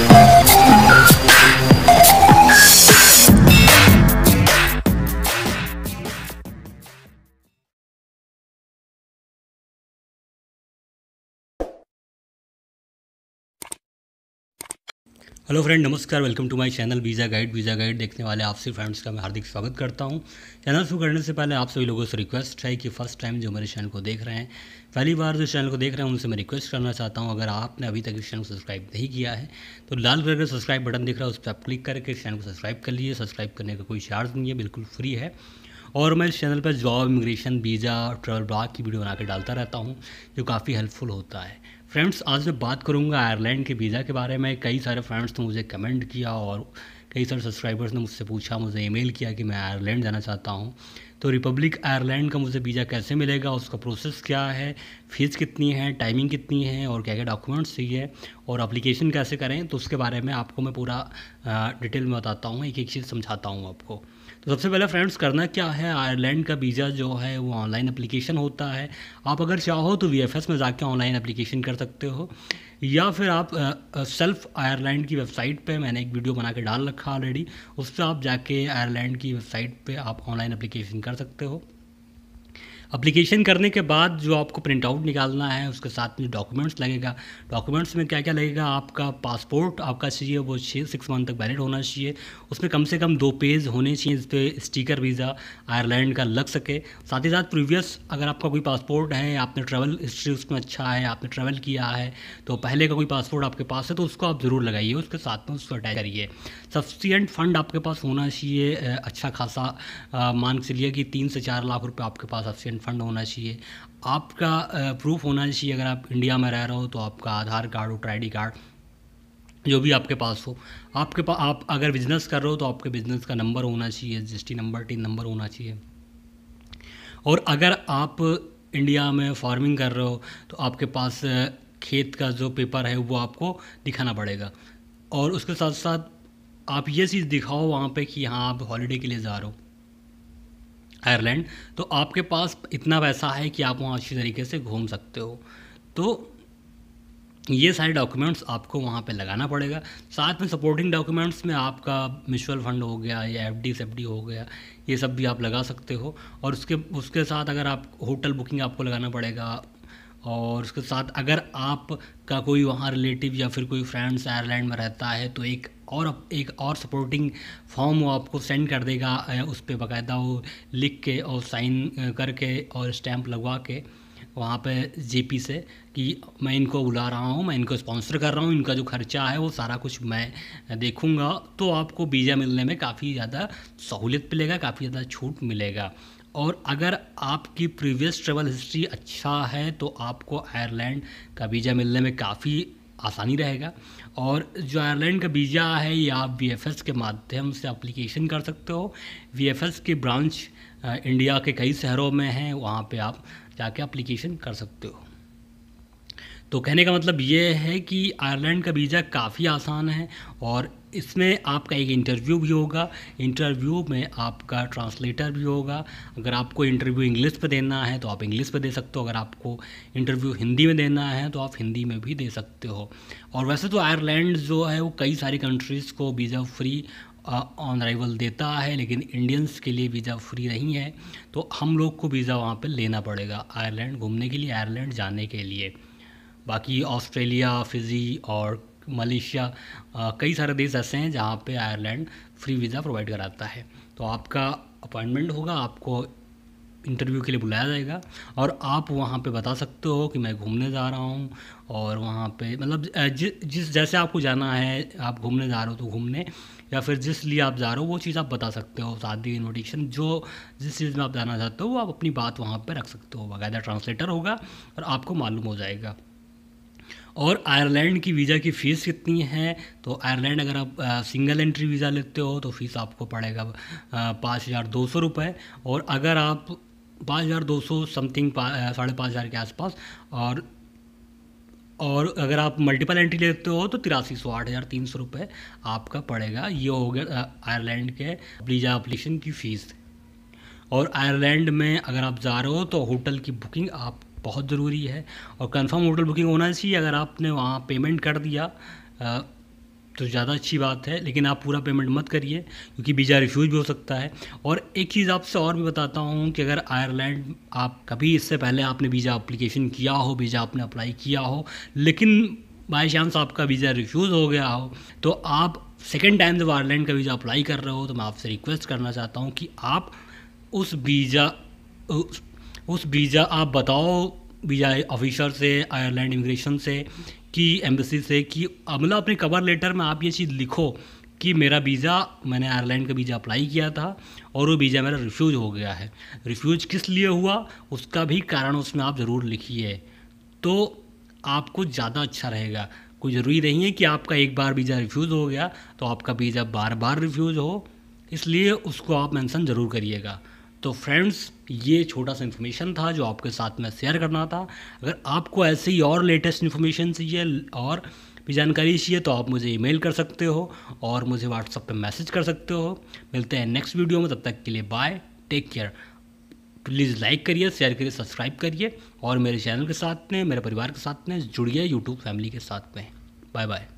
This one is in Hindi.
Thank you. हेलो फ्रेंड नमस्कार welcome to my channel visa guide visa guide देखने वाले आपसे फ्रेंड्स का मैं हार्दिक स्वागत करता हूं चैनल शुरू करने से पहले आप सभी लोगों से रिक्वेस्ट है कि फर्स्ट टाइम जो मेरे चैनल को देख रहे हैं पहली बार जो चैनल को देख रहे हैं उनसे मैं रिक्वेस्ट करना चाहता हूँ अगर आपने अभी तक इस चैनल को सब्सक्राइब नहीं किया है तो लाल कलर का सब्सक्राइब बटन दिख रहा है उस पर आप क्लिक करके इस चैनल को सब्सक्राइब कर लीजिए सब्सक्राइब करने का कोई चार्ज नहीं है बिल्कुल फ्री है और मैं इस चैनल पर job immigration visa travel blog की वीडियो बनाकर डालता रहता हूँ जो काफ़ी हेल्पफुल होता है फ्रेंड्स आज मैं बात करूंगा आयरलैंड के वीज़ा के बारे में कई सारे फ्रेंड्स ने मुझे कमेंट किया और कई सारे सब्सक्राइबर्स ने मुझसे पूछा मुझे ईमेल किया कि मैं आयरलैंड जाना चाहता हूं तो रिपब्लिक आयरलैंड का मुझे वीज़ा कैसे मिलेगा उसका प्रोसेस क्या है फ़ीस कितनी है टाइमिंग कितनी है और क्या क्या डॉक्यूमेंट्स चाहिए और अप्लीकेशन कैसे करें तो उसके बारे में आपको मैं पूरा डिटेल में बताता हूँ एक एक चीज़ समझाता हूँ आपको तो सबसे पहले फ्रेंड्स करना क्या है आयरलैंड का वीज़ा जो है वो ऑनलाइन अप्लीकेशन होता है आप अगर चाहो तो वी में जाके ऑनलाइन अप्लीकेशन कर सकते हो या फिर आप सेल्फ आयरलैंड की वेबसाइट पे मैंने एक वीडियो बना के डाल रखा ऑलरेडी उस पर आप जाके आयरलैंड की वेबसाइट पे आप ऑनलाइन अप्लीकेशन कर सकते हो अप्लीकेशन करने के बाद जो आपको प्रिंट आउट निकालना है उसके साथ में डॉक्यूमेंट्स लगेगा डॉक्यूमेंट्स में क्या क्या लगेगा आपका पासपोर्ट आपका चाहिए वो छः सिक्स मंथ तक वैलिड होना चाहिए उसमें कम से कम दो पेज होने चाहिए जिस पर स्टीकर वीज़ा आयरलैंड का लग सके साथ ही साथ प्रीवियस अगर आपका कोई पासपोर्ट है आपने ट्रैवल हिस्ट्री उसमें अच्छा है आपने ट्रैवल किया है तो पहले का कोई पासपोर्ट आपके पास है तो उसको आप ज़रूर लगाइए उसके साथ में उसको अटैच करिए सफिशियंट फंड आपके पास होना चाहिए अच्छा खासा मान के चलिए कि तीन से चार लाख रुपये आपके पास सफिशियंट फंड होना चाहिए आपका प्रूफ होना चाहिए अगर आप इंडिया में रह रहे हो तो आपका Aadhaar card voter I card जो भी आपके पास हो आपके पास आप अगर बिज़नेस कर रहे हो तो आपके बिज़नेस का नंबर होना चाहिए रजिस्ट्री नंबर टीन नंबर होना चाहिए और अगर आप इंडिया में फार्मिंग कर रहे हो तो आपके पास खेत का जो पेपर है वो आपको दिखाना पड़ेगा और उसके साथ साथ आप ये चीज़ दिखाओ वहाँ पे कि हाँ आप हॉलीडे के लिए जा रहे हो आयरलैंड तो आपके पास इतना पैसा है कि आप वहाँ अच्छी तरीके से घूम सकते हो तो ये सारे डॉक्यूमेंट्स आपको वहाँ पे लगाना पड़ेगा साथ में सपोर्टिंग डॉक्यूमेंट्स में आपका म्यूचुअल फंड हो गया या एफ डी सेफ डी हो गया ये सब भी आप लगा सकते हो और उसके उसके साथ अगर आप होटल बुकिंग आपको लगाना पड़ेगा और उसके साथ अगर आप का कोई वहाँ रिलेटिव या फिर कोई फ्रेंड्स आयरलैंड में रहता है तो एक और एक और सपोर्टिंग फॉर्म वो आपको सेंड कर देगा उस पर बाकायदा वो लिख के और साइन करके और स्टैम्प लगवा के वहाँ पे जेपी से कि मैं इनको बुला रहा हूँ मैं इनको स्पॉन्सर कर रहा हूँ इनका जो खर्चा है वो सारा कुछ मैं देखूँगा तो आपको वीज़ा मिलने में काफ़ी ज़्यादा सहूलियत मिलेगा काफ़ी ज़्यादा छूट मिलेगा और अगर आपकी प्रीवियस ट्रेवल हिस्ट्री अच्छा है तो आपको आयरलैंड का वीज़ा मिलने में काफ़ी आसानी रहेगा और जो आयरलैंड का वीज़ा है ये आप वी के माध्यम से अप्लीकेशन कर सकते हो वी की ब्रांच इंडिया के कई शहरों में हैं वहाँ पे आप जाके अप्लीकेशन कर सकते हो तो कहने का मतलब ये है कि आयरलैंड का वीज़ा काफ़ी आसान है और इसमें आपका एक इंटरव्यू भी होगा इंटरव्यू में आपका ट्रांसलेटर भी होगा अगर आपको इंटरव्यू इंग्लिश पर देना है तो आप इंग्लिश पर दे सकते हो अगर आपको इंटरव्यू हिंदी में देना है तो आप हिंदी में भी दे सकते हो और वैसे तो आयरलैंड जो है वो कई सारी कंट्रीज़ को वीज़ा फ्री ऑन अराइवल देता है लेकिन इंडियंस के लिए वीज़ा फ्री नहीं है तो हम लोग को वीज़ा वहाँ पर लेना पड़ेगा आयरलैंड घूमने के लिए आयरलैंड जाने के लिए बाकी ऑस्ट्रेलिया फिजी और मलेशिया कई सारे देश ऐसे हैं जहाँ पे आयरलैंड फ्री वीज़ा प्रोवाइड कराता है तो आपका अपॉइंटमेंट होगा आपको इंटरव्यू के लिए बुलाया जाएगा और आप वहाँ पे बता सकते हो कि मैं घूमने जा रहा हूँ और वहाँ पे मतलब जिस जैसे आपको जाना है आप घूमने जा रहे हो तो घूमने या फिर जिस लिए आप जा रहे हो वो चीज़ आप बता सकते हो शादी इन्विटेशन जो जिस चीज़ में आप जाना चाहते हो वो आप अपनी बात वहाँ पर रख सकते हो बाकायदा ट्रांसलेटर होगा और आपको मालूम हो जाएगा और आयरलैंड की वीज़ा की फ़ीस कितनी है तो आयरलैंड अगर आप सिंगल एंट्री वीज़ा लेते हो तो फ़ीस आपको पड़ेगा पाँच हज़ार दो सौ रुपये और अगर आप पाँच हज़ार दो सौ समथिंग साढ़े पाँच हज़ार के आसपास और और अगर आप मल्टीपल एंट्री लेते हो तो तिरासी सौ आठ हज़ार तीन सौ रुपये आपका पड़ेगा ये हो गया आयरलैंड के वीज़ा अप्लीकेशन की फ़ीस और आयरलैंड में अगर आप जा रहे हो तो होटल की बुकिंग आप बहुत ज़रूरी है और कंफर्म होटल बुकिंग होना चाहिए अगर आपने वहाँ पेमेंट कर दिया तो ज़्यादा अच्छी बात है लेकिन आप पूरा पेमेंट मत करिए क्योंकि वीज़ा रिफ्यूज़ भी हो सकता है और एक चीज़ आपसे और भी बताता हूँ कि अगर आयरलैंड आप कभी इससे पहले आपने वीज़ा अप्लीकेशन किया हो वीज़ा आपने अप्लाई किया हो लेकिन बाई चांस आपका वीज़ा रिफ्यूज़ हो गया हो तो आप सेकेंड टाइम जब आयरलैंड का वीज़ा अप्लाई कर रहे हो तो मैं आपसे रिक्वेस्ट करना चाहता हूँ कि आप उस वीज़ा उस वीज़ा आप बताओ वीज़ा ऑफिसर से आयरलैंड इमिग्रेशन से कि एम्बेसी से कि मतलब अपने कवर लेटर में आप ये चीज़ लिखो कि मेरा वीज़ा मैंने आयरलैंड का वीज़ा अप्लाई किया था और वो वीज़ा मेरा रिफ्यूज़ हो गया है रिफ्यूज़ किस लिए हुआ उसका भी कारण उसमें आप ज़रूर लिखिए तो आपको ज़्यादा अच्छा रहेगा कोई ज़रूरी नहीं है कि आपका एक बार वीज़ा रिफ्यूज़ हो गया तो आपका वीज़ा बार बार रिफ्यूज़ हो इसलिए उसको आप मेंशन ज़रूर करिएगा तो फ्रेंड्स ये छोटा सा इन्फॉर्मेशन था जो आपके साथ में शेयर करना था अगर आपको ऐसे ही और लेटेस्ट इन्फॉर्मेशन चाहिए और भी जानकारी चाहिए तो आप मुझे ईमेल कर सकते हो और मुझे व्हाट्सअप पे मैसेज कर सकते हो मिलते हैं नेक्स्ट वीडियो में तब तक के लिए bye take care please like करिए शेयर करिए सब्सक्राइब करिए और मेरे चैनल के साथ में मेरे परिवार के साथ में जुड़िए यूट्यूब फैमिली के साथ में बाय बाय